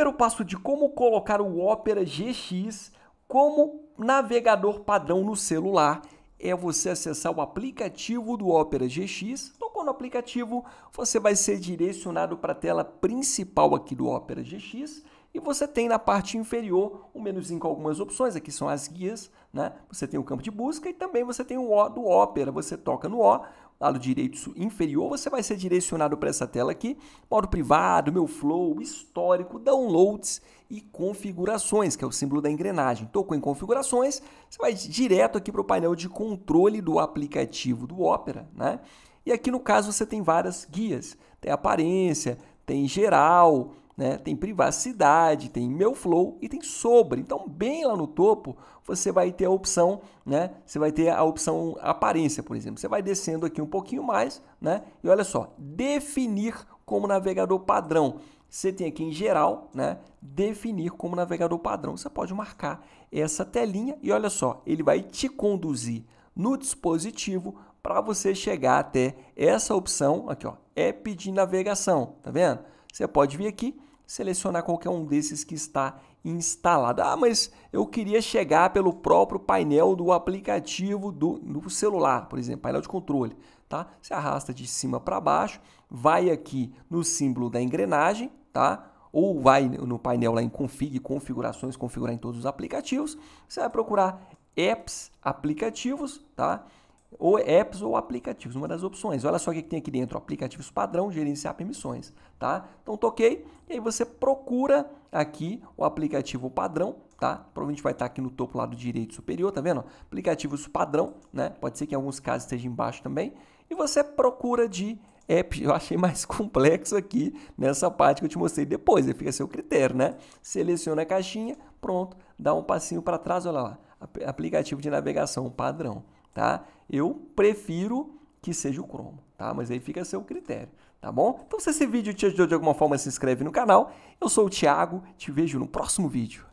primeiro passo de como colocar o Opera GX como navegador padrão no celular é você acessar o aplicativo do Opera GX. Tocou no aplicativo, você vai ser direcionado para a tela principal aqui do Opera GX e você tem na parte inferior o um menuzinho com algumas opções, aqui são as guias, né? Você tem o campo de busca e também você tem o O do Opera. Você toca no O, lado direito inferior, você vai ser direcionado para essa tela aqui, modo privado, meu flow, histórico, downloads e configurações, que é o símbolo da engrenagem. Tocou em configurações, você vai direto aqui para o painel de controle do aplicativo do Opera, né? E aqui no caso você tem várias guias, tem aparência, tem geral, né? tem privacidade, tem meu flow e tem sobre. Então, bem lá no topo, você vai ter a opção, né? Você vai ter a opção aparência, por exemplo. Você vai descendo aqui um pouquinho mais, né? E olha só, definir como navegador padrão. Você tem aqui em geral, né? Definir como navegador padrão. Você pode marcar essa telinha e olha só, ele vai te conduzir no dispositivo para você chegar até essa opção aqui, ó, app de navegação, tá vendo? Você pode vir aqui selecionar qualquer um desses que está instalado. Ah, mas eu queria chegar pelo próprio painel do aplicativo do, do celular, por exemplo, painel de controle. Tá? Você arrasta de cima para baixo, vai aqui no símbolo da engrenagem, tá? ou vai no painel lá em config, configurações, configurar em todos os aplicativos. Você vai procurar apps, aplicativos, tá? ou apps ou aplicativos, uma das opções. Olha só o que tem aqui dentro, aplicativos padrão, gerenciar permissões, tá? Então toquei e aí você procura aqui o aplicativo padrão, tá? Provavelmente vai estar aqui no topo lado direito superior, tá vendo? Aplicativos padrão, né? Pode ser que em alguns casos esteja embaixo também. E você procura de app, eu achei mais complexo aqui nessa parte que eu te mostrei depois, aí fica a seu critério, né? Seleciona a caixinha, pronto, dá um passinho para trás, olha lá, aplicativo de navegação padrão tá? Eu prefiro que seja o cromo, tá? Mas aí fica a seu critério, tá bom? Então se esse vídeo te ajudou de alguma forma, se inscreve no canal. Eu sou o Thiago, te vejo no próximo vídeo.